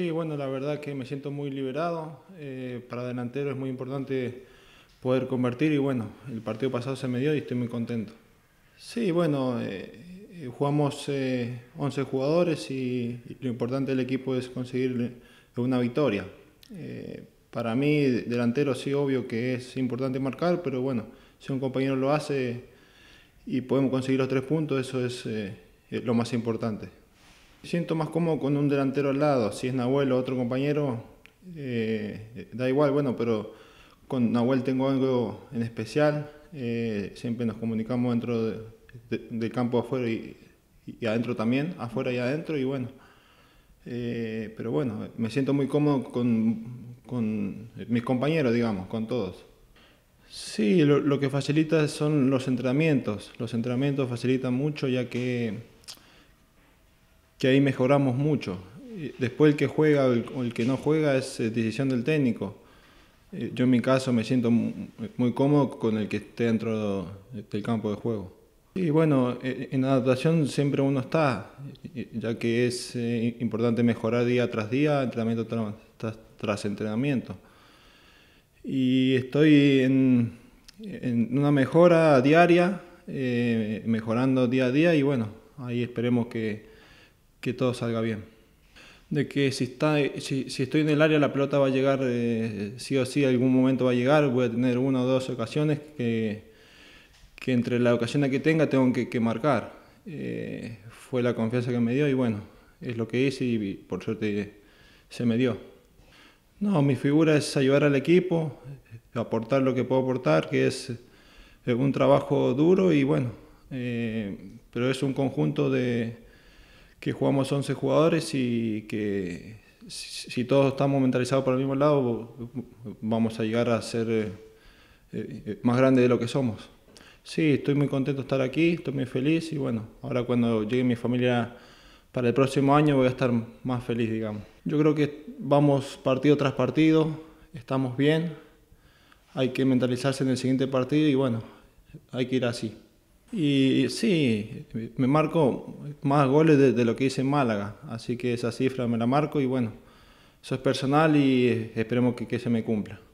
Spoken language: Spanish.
Sí, bueno, la verdad que me siento muy liberado. Eh, para delantero es muy importante poder convertir y bueno, el partido pasado se me dio y estoy muy contento. Sí, bueno, eh, eh, jugamos 11 jugadores y, y, lo importante del equipo es conseguir una victoria. para mí, delantero sí, obvio que es importante marcar, pero bueno, si un compañero lo hace y podemos conseguir los tres puntos, eso es lo más importante siento más cómodo con un delantero al lado. Si es Nahuel o otro compañero, eh, da igual, bueno, pero con Nahuel tengo algo en especial. Eh, siempre nos comunicamos dentro del campo afuera y, adentro también, afuera y adentro, y bueno. Eh, pero bueno, me siento muy cómodo con, mis compañeros, digamos, con todos. Sí, lo que facilita son los entrenamientos. Los entrenamientos facilitan mucho ya que que ahí mejoramos mucho. Después el que juega o el que no juega es eh, decisión del técnico. Eh, yo en mi caso me siento muy cómodo con el que esté dentro del campo de juego. Y bueno, e, en adaptación siempre uno está, ya que es eh, importante mejorar día tras día, entrenamiento tras, entrenamiento. Y estoy en, una mejora diaria, mejorando día a día y bueno, ahí esperemos que, que todo salga bien. De que si, está, si, si estoy en el área la pelota va a llegar, eh, sí o sí, algún momento va a llegar, voy a tener una o dos ocasiones que, que entre la ocasión que tenga tengo que, que marcar. Eh, fue la confianza que me dio y bueno, es lo que hice y por suerte se me dio. No, mi figura es ayudar al equipo, aportar lo que puedo aportar, que es eh, un trabajo duro y bueno, pero es un conjunto de, que jugamos 11 jugadores y que si, todos estamos mentalizados por el mismo lado, vamos a llegar a ser eh, eh, más grandes de lo que somos. Sí, estoy muy contento de estar aquí, estoy muy feliz y bueno, ahora cuando llegue mi familia para el próximo año voy a estar más feliz, digamos. Yo creo que vamos partido tras partido, estamos bien, hay que mentalizarse en el siguiente partido y bueno, hay que ir así. Y sí, me marco más goles de, lo que hice en Málaga, así que esa cifra me la marco y bueno, eso es personal y esperemos que se me cumpla.